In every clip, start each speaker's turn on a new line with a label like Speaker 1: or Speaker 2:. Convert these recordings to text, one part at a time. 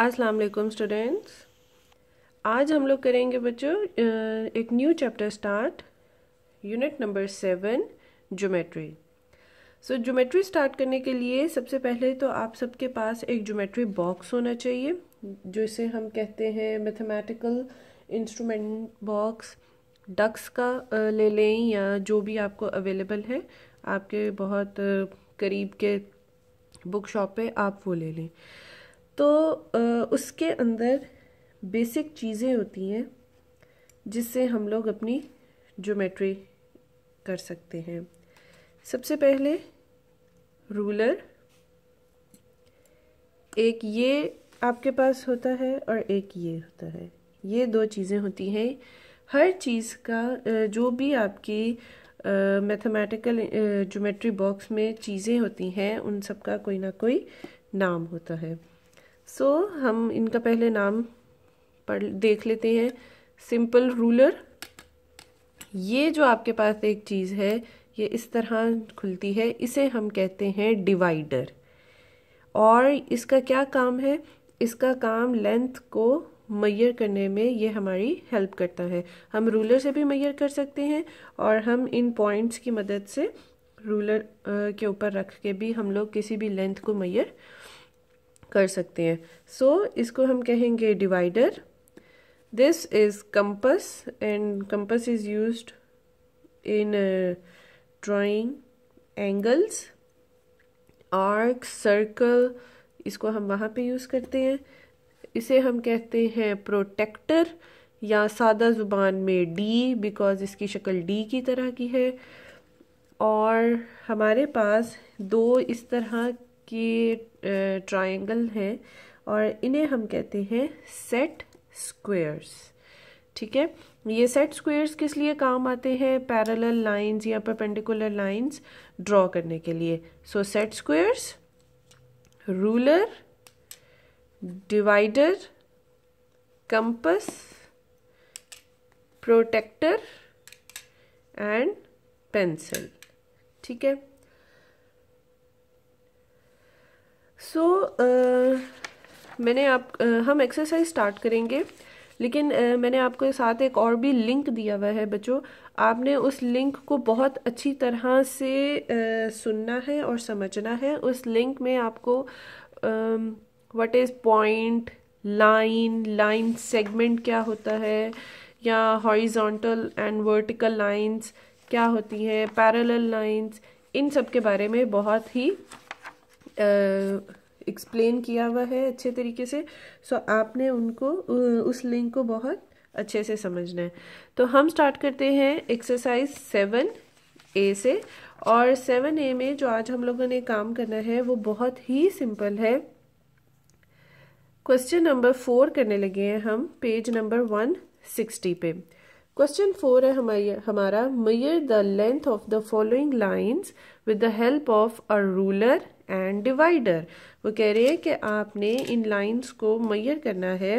Speaker 1: अस्सलाम वालेकुम स्टूडेंट्स आज हम लोग करेंगे बच्चों एक new chapter start unit number seven geometry so geometry start करने के लिए सबसे पहले तो आप सबके पास एक ज्योमेट्री बॉक्स होना चाहिए जिसे हम कहते हैं मैथमेटिकल इंस्ट्रूमेंट बॉक्स डक्स का ले लें या जो भी आपको अवेलेबल है आपके बहुत करीब के बुक शॉप पे आप वो ले लें तो उसके अंदर बेसिक चीज़ें होती हैं जिससे हम लोग अपनी ज्योमेट्री कर सकते हैं सबसे पहले रूलर एक ये आपके पास होता है और एक ये होता है ये दो चीज़ें होती हैं हर चीज़ का जो भी आपकी मैथमेटिकल ज्योमेट्री बॉक्स में चीज़ें होती हैं उन सब का कोई ना कोई नाम होता है सो so, हम इनका पहले नाम पढ़ देख लेते हैं सिंपल रूलर ये जो आपके पास एक चीज़ है ये इस तरह खुलती है इसे हम कहते हैं डिवाइडर और इसका क्या काम है इसका काम लेंथ को मैयर करने में ये हमारी हेल्प करता है हम रूलर से भी मैयर कर सकते हैं और हम इन पॉइंट्स की मदद से रूलर के ऊपर रख के भी हम लोग किसी भी लेंथ को मैयर कर सकते हैं सो so, इसको हम कहेंगे divider this is compass and compass is used in drawing angles arc circle इसको हम वहाँ पे यूज़ करते हैं इसे हम कहते हैं प्रोटेक्टर या सादा ज़ुबान में डी बिकॉज़ इसकी शक्ल डी की तरह की है और हमारे पास दो इस तरह के ट्रायंगल हैं और इन्हें हम कहते हैं सेट स्क्वेयर्स ठीक है ये सेट स्क्वेयर्स किस लिए काम आते हैं पैरेलल लाइंस या परपेंडिकुलर लाइंस ड्रॉ करने के लिए so set squares ruler divider compass protractor and pencil ठीक है सो so, uh, मैंने आप uh, हम एक्सरसाइज स्टार्ट करेंगे लेकिन uh, मैंने आपके साथ एक और भी लिंक दिया हुआ है बच्चों आपने उस लिंक को बहुत अच्छी तरह से uh, सुनना है और समझना है उस लिंक में आपको what is point line line segment क्या होता है या हॉरिजॉन्टल एंड वर्टिकल लाइंस क्या होती हैं पैरेलल लाइंस इन सब के बारे में बहुत ही एक्सप्लेन किया हुआ है अच्छे तरीके से सो आपने उनको उस लिंक को बहुत अच्छे से समझना है तो हम स्टार्ट करते हैं एक्सरसाइज सेवन ए से और सेवन ए में जो आज हम लोगों ने काम करना है वो बहुत ही सिंपल है क्वेश्चन नंबर फोर करने लगे हैं हम पेज नंबर वन सिक्सटी पे क्वेश्चन फोर है हमारी हमारा measure the length of the following lines with the help of a ruler and divider वो कह रहे हैं कि आपने इन लाइंस को मैयर करना है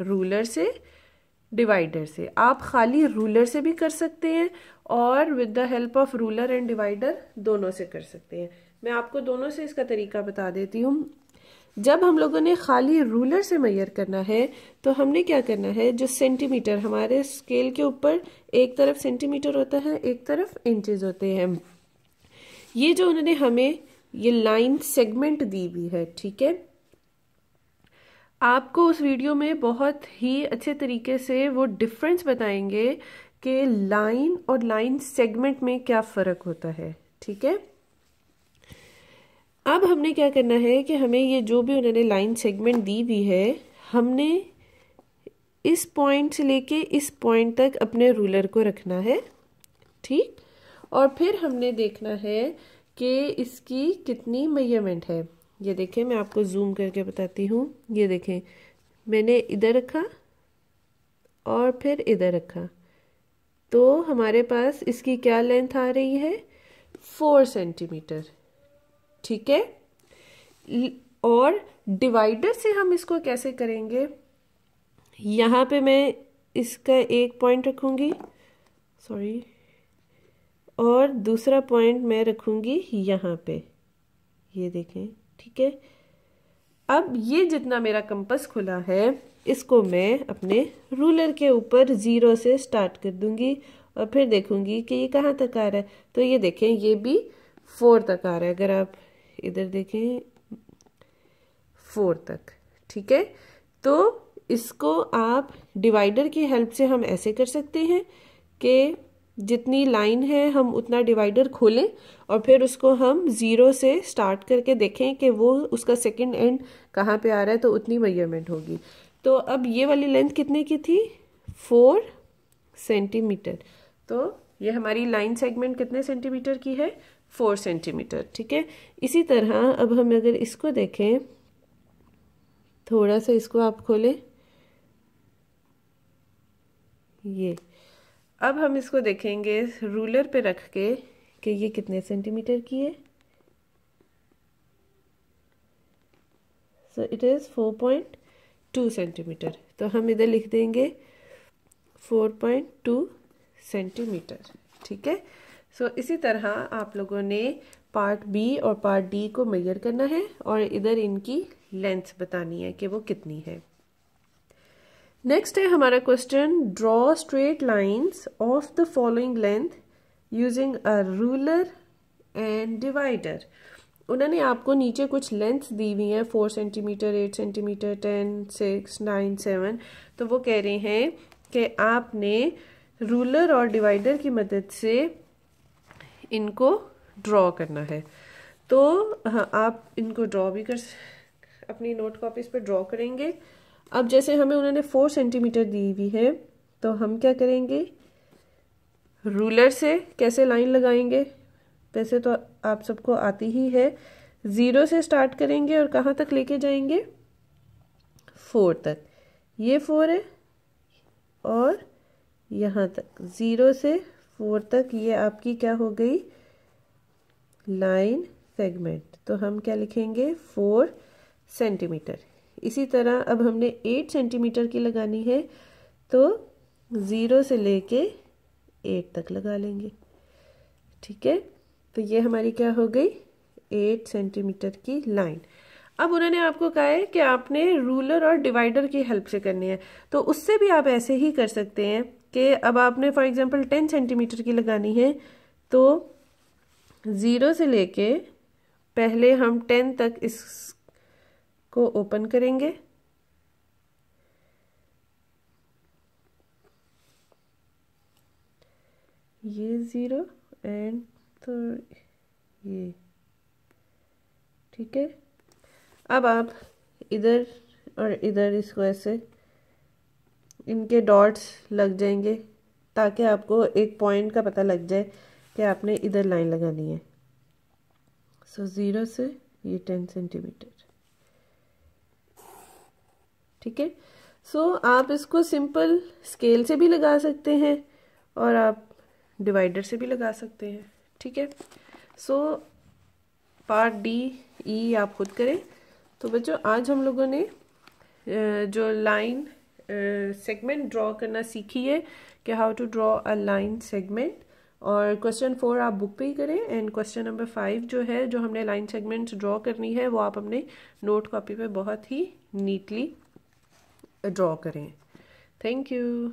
Speaker 1: रूलर से डिवाइडर से आप खाली रूलर से भी कर सकते हैं और with the help of ruler and divider दोनों से कर सकते हैं मैं आपको दोनों से इसका तरीका बता देती हूँ जब हम लोगों ने खाली रूलर से मैयर करना है तो हमने क्या करना है जो सेंटीमीटर हमारे स्केल के ऊपर एक तरफ सेंटीमीटर होता है एक तरफ इंचज होते हैं ये जो उन्होंने हमें ये लाइन सेगमेंट दी हुई है ठीक है आपको उस वीडियो में बहुत ही अच्छे तरीके से वो डिफरेंस बताएंगे कि लाइन और लाइन सेगमेंट में क्या फ़र्क होता है ठीक है अब हमने क्या करना है कि हमें ये जो भी उन्होंने लाइन सेगमेंट दी हुई है हमने इस पॉइंट से लेके इस पॉइंट तक अपने रूलर को रखना है ठीक और फिर हमने देखना है कि इसकी कितनी मेजरमेंट है ये देखें मैं आपको जूम करके बताती हूँ ये देखें मैंने इधर रखा और फिर इधर रखा तो हमारे पास इसकी क्या लेंथ आ रही है फोर सेंटीमीटर ठीक है और डिवाइडर से हम इसको कैसे करेंगे यहाँ पे मैं इसका एक पॉइंट रखूँगी सॉरी और दूसरा पॉइंट मैं रखूँगी यहाँ पे ये देखें ठीक है अब ये जितना मेरा कंपस खुला है इसको मैं अपने रूलर के ऊपर ज़ीरो से स्टार्ट कर दूँगी और फिर देखूँगी कि ये कहाँ तक आ रहा है तो ये देखें ये भी फोर तक आ रहा है अगर आप इधर देखें फोर तक ठीक है तो इसको आप डिवाइडर की हेल्प से हम ऐसे कर सकते हैं कि जितनी लाइन है हम उतना डिवाइडर खोलें और फिर उसको हम ज़ीरो से स्टार्ट करके देखें कि वो उसका सेकंड एंड कहाँ पे आ रहा है तो उतनी मेजरमेंट होगी तो अब ये वाली लेंथ कितने की थी फोर सेंटीमीटर तो ये हमारी लाइन सेगमेंट कितने सेंटीमीटर की है फोर सेंटीमीटर ठीक है इसी तरह अब हम अगर इसको देखें थोड़ा सा इसको आप खोलें ये अब हम इसको देखेंगे रूलर पे रख के कि ये कितने सेंटीमीटर की है so it is four point two centimetre तो हम इधर लिख देंगे फोर पॉइंट टू सेंटीमीटर ठीक है सो so, इसी तरह आप लोगों ने पार्ट बी और पार्ट डी को मेजर करना है और इधर इनकी लेंथ बतानी है कि वो कितनी है नेक्स्ट है हमारा question draw straight lines of the following length using a ruler and divider उन्होंने आपको नीचे कुछ लेंथ दी हुई हैं four centimetre eight centimetre ten six nine seven तो वो कह रहे हैं कि आपने रूलर और डिवाइडर की मदद से इनको ड्रॉ करना है तो हाँ, आप इनको ड्रॉ भी कर अपनी नोट कॉपीज पे ड्रॉ करेंगे अब जैसे हमें उन्होंने फोर सेंटीमीटर दी हुई है तो हम क्या करेंगे रूलर से कैसे लाइन लगाएंगे वैसे तो आप सबको आती ही है ज़ीरो से स्टार्ट करेंगे और कहाँ तक लेके जाएंगे फोर तक ये फोर है और यहाँ तक ज़ीरो से फोर तक ये आपकी क्या हो गई लाइन सेगमेंट तो हम क्या लिखेंगे फोर सेंटीमीटर इसी तरह अब हमने एट सेंटीमीटर की लगानी है तो ज़ीरो से लेके एट तक लगा लेंगे ठीक है तो ये हमारी क्या हो गई एट सेंटीमीटर की लाइन अब उन्होंने आपको कहा है कि आपने रूलर और डिवाइडर की हेल्प से करनी है तो उससे भी आप ऐसे ही कर सकते हैं कि अब आपने फॉर एग्जांपल टेन सेंटीमीटर की लगानी है तो ज़ीरो से लेके पहले हम टेन तक इस को ओपन करेंगे ये ज़ीरो एंड तो ये ठीक है अब आप इधर और इधर इसको ऐसे इनके डॉट्स लग जाएंगे ताकि आपको एक पॉइंट का पता लग जाए कि आपने इधर लाइन लगानी है सो so, ज़ीरो से ये टेन सेंटीमीटर ठीक है सो आप इसको सिंपल स्केल से भी लगा सकते हैं और आप डिवाइडर से भी लगा सकते हैं ठीक है सो पार्ट डी ई आप खुद करें तो बच्चों आज हम लोगों ने जो लाइन सेगमेंट ड्रॉ करना सीखी है कि how to draw a line segment और क्वेश्चन फोर आप बुक पे ही करें एंड क्वेश्चन नंबर फाइव जो है जो हमने लाइन सेगमेंट्स ड्रॉ करनी है वो आप अपने नोट कॉपी पे बहुत ही नीटली ड्रॉ करें थैंक यू